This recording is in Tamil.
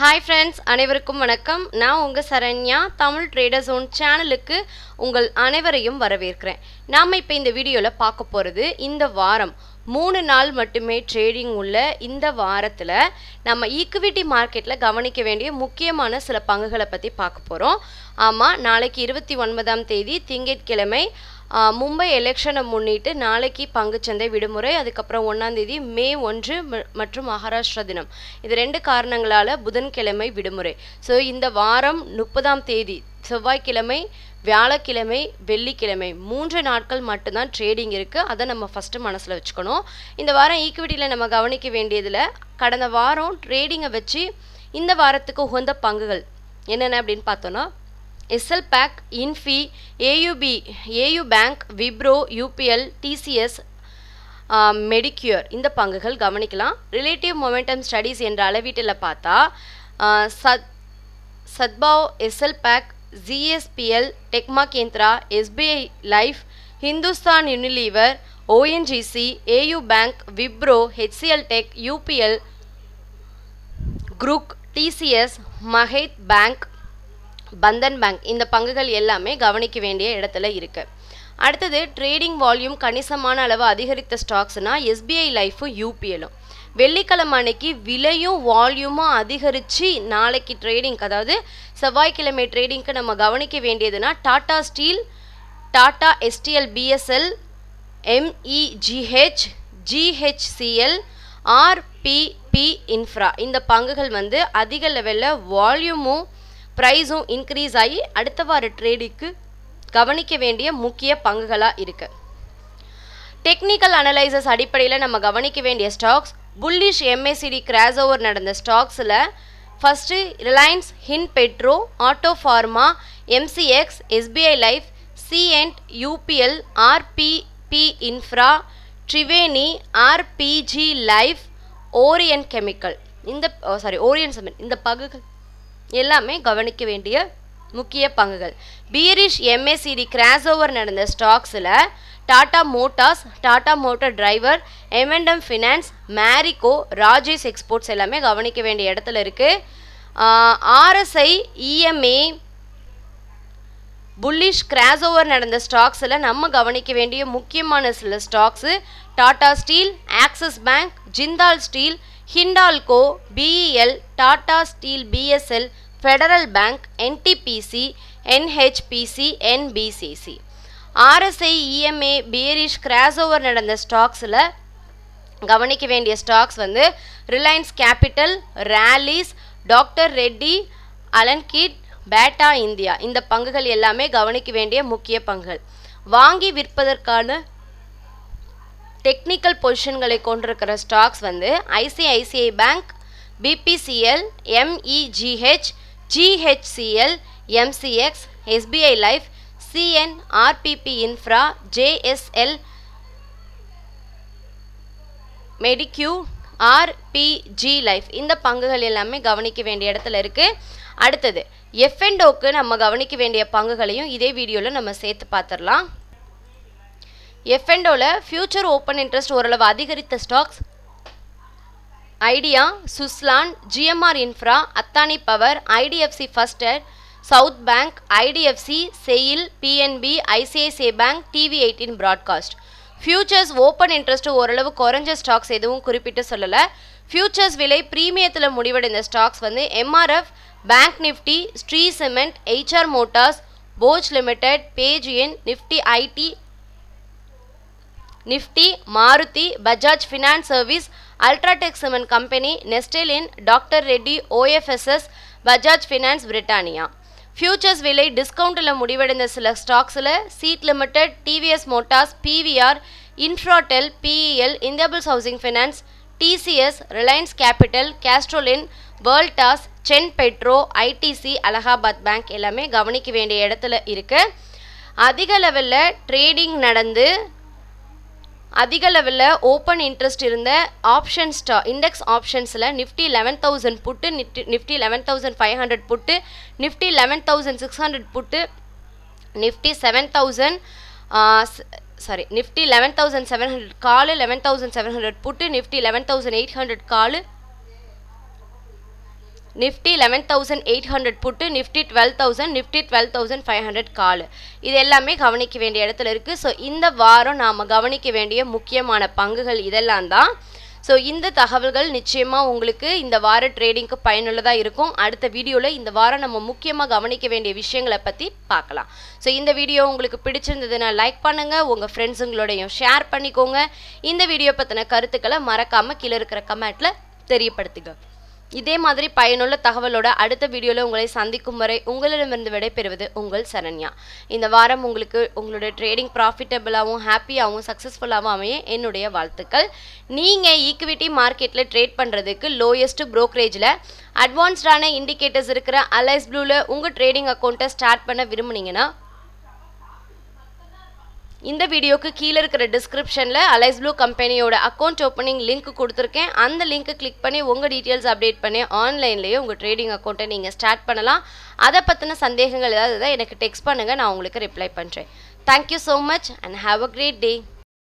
ஹாய் ஃப்ரெண்ட்ஸ் அனைவருக்கும் வணக்கம் நான் உங்கள் சரண்யா தமிழ் ட்ரேடர் ஜோன் சேனலுக்கு உங்கள் அனைவரையும் வரவேற்கிறேன் நாம் இப்போ இந்த வீடியோவில் பார்க்க போகிறது இந்த வாரம் மூணு நாள் மட்டுமே ட்ரேடிங் உள்ள இந்த வாரத்தில் நம்ம ஈக்குவிட்டி மார்க்கெட்டில் கவனிக்க வேண்டிய முக்கியமான சில பங்குகளை பற்றி பார்க்க போகிறோம் ஆமாம் நாளைக்கு இருபத்தி ஒன்பதாம் தேதி திங்கட்கிழமை மும்பை எலெக்ஷனை முன்னிட்டு நாளைக்கு பங்குச்சந்தை விடுமுறை அதுக்கப்புறம் ஒன்றாந்தேதி மே ஒன்று மற்றும் மகாராஷ்டிரா தினம் இது ரெண்டு காரணங்களால் புதன்கிழமை விடுமுறை ஸோ இந்த வாரம் முப்பதாம் தேதி செவ்வாய்க்கிழமை வியாழக்கிழமை வெள்ளிக்கிழமை மூன்று நாட்கள் மட்டும்தான் ட்ரேடிங் இருக்குது அதை நம்ம ஃபஸ்ட்டு மனசில் வச்சுக்கணும் இந்த வாரம் ஈக்குவிட்டியில் நம்ம கவனிக்க வேண்டியதில் கடந்த வாரம் ட்ரேடிங்கை வச்சு இந்த வாரத்துக்கு உகந்த பங்குகள் என்னென்ன அப்படின்னு பார்த்தோன்னா எஸ்எல் பேக் இன்ஃபி ஏயுபி AU bank Wipro UPL TCS மெடிக்யூர் இந்த பங்குகள் கவனிக்கலாம் ரிலேட்டிவ் மொமெண்டம் ஸ்டடீஸ் என்ற அளவீட்டில் பார்த்தா சத் சத்பாவ் SL back GSPL டெக்மா Kendra SBI life Hindustan Unilever ONGC AU bank Wipro HCL tech UPL crook TCS மஹேத் bank Bandhan bank இந்த பங்குகள் எல்லாமே கவனிக்க வேண்டிய இடத்துல இருக்குது அடுத்தது ட்ரேடிங் வால்யூம் கணிசமான அளவு அதிகரித்த ஸ்டாக்ஸ்னால் எஸ்பிஐ லைஃபும் யூபிஎலும் வெள்ளிக்கிழமை அன்னைக்கு விலையும் வால்யூமும் அதிகரித்து நாளைக்கு ட்ரேடிங் அதாவது செவ்வாய்க்கிழமை ட்ரேடிங்க்கு நம்ம கவனிக்க வேண்டியதுன்னா Tata steel Tata STL BSL எம்இஜிஹெச் ஜிஹெச்சிஎல் ஆர்பிபி இன்ஃப்ரா இந்த பங்குகள் வந்து அதிக லெவலில் வால்யூமும் ப்ரைஸும் இன்க்ரீஸ் ஆகி அடுத்த வார ட்ரேடிக்கு கவனிக்க வேண்டிய முக்கிய பங்குகளாக இருக்குது டெக்னிக்கல் அனலைசஸ் அடிப்படையில் நம்ம கவனிக்க வேண்டிய stocks bullish MACD cross over நடந்த ஸ்டாக்ஸில் ஃபஸ்ட்டு ரிலையன்ஸ் ஹின் பெட்ரோ auto pharma MCX SBI life சிஎன்ட் UPL RPP infra Triveni RPG life Orion chemical இந்த சாரி ஓரியன் சிமெண்ட் இந்த பங்குகள் எல்லாமே கவனிக்க வேண்டிய முக்கிய பங்குகள் பீரிஷ் எம்ஏசிடி கிராஸ் ஓவர் நடந்த ஸ்டாக்ஸில் Tata motors Tata motor driver M and M finance Marico Rajesh exports எல்லாமே கவனிக்க வேண்டிய இடத்துல இருக்குது RSI EMA bullish cross over நடந்த ஸ்டாக்ஸில் நம்ம கவனிக்க வேண்டிய முக்கியமான சில stocks Tata steel Axis bank Jindal steel Hindalco BEL e Tata steel BSL federal bank NTPC NHPC NBCC RSI EMA bearish cross over நடந்த ஸ்டாக்ஸில் கவனிக்க வேண்டிய ஸ்டாக்ஸ் வந்து Reliance capital Rallis doctor Reddy அலன்கிட் பேட்டா இந்தியா இந்த பங்குகள் எல்லாமே கவனிக்க வேண்டிய முக்கிய பங்குகள் வாங்கி விற்பதற்கான டெக்னிக்கல் பொசிஷன்களை கொண்டிருக்கிற ஸ்டாக்ஸ் வந்து ஐசிஐசிஐ பேங்க் பிபிசிஎல் எம்இஜிஹெச் ஜிஹெச்சிஎல் எம்சிஎக்ஸ் எஸ்பிஐ லைஃப் சிஎன்ஆர்பிபி இன்ஃப்ரா ஜேஎஸ்எல் மெடிக்யூ ஆர்பிஜி லைஃப் இந்த பங்குகள் எல்லாமே கவனிக்க வேண்டிய இடத்துல இருக்குது அடுத்தது எஃப்என்டோக்கு நம்ம கவனிக்க வேண்டிய பங்குகளையும் இதே வீடியோவில் நம்ம சேர்த்து பார்த்துடலாம் எஃப்எண்டோவில் ஃபியூச்சர் ஓப்பன் இன்ட்ரெஸ்ட் ஓரளவு அதிகரித்த stocks idea Suzlon GMR infra Adani power IDFC first south bank IDFC SAIL PNB ICICI bank TV eighteen broadcast futures open interest ஓரளவு குறைஞ்ச ஸ்டாக்ஸ் எதுவும் குறிப்பிட்டு சொல்லலை ஃபியூச்சர்ஸ் விலை ப்ரீமியத்தில் முடிவடைந்த ஸ்டாக்ஸ் வந்து MRF bank nifty Shree cement ஹெச்ஆர் மோட்டார்ஸ் போஜ் லிமிடெட் பேஜியன் nifty IT nifty Maruti Bajaj finance service UltraTech cement company நெஸ்டெலின் டாக்டர் ரெட்டி ஓஎஃப்எஸ்எஸ் பஜாஜ் ஃபினான்ஸ் பிரிட்டானியா ஃபியூச்சர்ஸ் விலை டிஸ்கவுண்ட்டில் முடிவடைந்த சில ஸ்டாக்ஸில் Ceat limited TVS motors PVR Infratel BEL Indiabulls housing finance TCS Reliance capital கேஸ்ட்ரோலின் வேர்ல்டாஸ் சென் பெட்ரோ ஐடிசி அலகாபாத் பேங்க் எல்லாமே கவனிக்க வேண்டிய இடத்துல இருக்குது அதிக லெவலில் ட்ரேடிங் நடந்து அதிக லெவலில் ஓப்பன் இன்ட்ரெஸ்ட் இருந்த ஆப்ஷன் ஸ்டா இண்டெக்ஸ் ஆப்ஷன்ஸில் Nifty eleven thousand put Nifty Nifty eleven thousand five hundred put Nifty eleven thousand six hundred put Nifty seven thousand sorry Nifty eleven thousand seven hundred call eleven thousand seven hundred put Nifty eleven thousand eight hundred call Nifty eleven thousand eight hundred put Nifty twelve thousand Nifty twelve thousand five hundred call இது எல்லாமே கவனிக்க வேண்டிய இடத்துல இருக்குது ஸோ இந்த வாரம் நாம் கவனிக்க வேண்டிய முக்கியமான பங்குகள் இதெல்லாம் தான் ஸோ இந்த தகவல்கள் நிச்சயமாக உங்களுக்கு இந்த வார ட்ரேடிங்க்கு பயனுள்ளதாக இருக்கும் அடுத்த வீடியோவில் இந்த வாரம் நம்ம முக்கியமாக கவனிக்க வேண்டிய விஷயங்களை பற்றி பார்க்கலாம் ஸோ இந்த வீடியோ உங்களுக்கு பிடிச்சிருந்ததுன்னா லைக் பண்ணுங்கள் உங்கள் ஃப்ரெண்ட்ஸுங்களோடையும் ஷேர் பண்ணிக்கோங்க இந்த வீடியோ பற்றின கருத்துக்களை மறக்காமல் கீழே இருக்கிற கமெண்ட்டில் தெரியப்படுத்துங்க இதே மாதிரி பயனுள்ள தகவலோட அடுத்த வீடியோவில் உங்களை சந்திக்கும் வரை உங்களிடமிருந்து விடைபெறுவது உங்கள் சரண்யா இந்த வாரம் உங்களுக்கு உங்களுடைய ட்ரேடிங் ப்ராஃபிட்டபிளாகவும் ஹாப்பியாகவும் சக்ஸஸ்ஃபுல்லாகவும் அமைய என்னுடைய வாழ்த்துக்கள் நீங்கள் ஈக்விட்டி மார்க்கெட்டில் ட்ரேட் பண்ணுறதுக்கு லோயஸ்ட் ப்ரோக்கரேஜில் அட்வான்ஸ்டான இண்டிகேட்டர்ஸ் இருக்கிற அலைஸ் ப்ளூவில் உங்கள் ட்ரேடிங் அக்கௌண்ட்டை ஸ்டார்ட் பண்ண விரும்புனீங்கன்னா இந்த வீடியோக்கு கீழே இருக்கிற டிஸ்கிரிப்ஷனில் அலைஸ் ப்ளூ கம்பெனியோட அக்கௌண்ட் ஓப்பனிங் லிங்க் கொடுத்துருக்கேன் அந்த லிங்க்கை கிளிக் பண்ணி உங்கள் டீட்டெயில்ஸ் அப்டேட் பண்ணி ஆன்லைன்லேயே உங்கள் ட்ரேடிங் அக்கௌண்ட்டை நீங்கள் ஸ்டார்ட் பண்ணலாம் அதை பற்றின சந்தேகங்கள் ஏதாவது எனக்கு டெக்ஸ்ட் பண்ணுங்கள் நான் உங்களுக்கு ரிப்ளை பண்ணுறேன் thank you so much and have a great day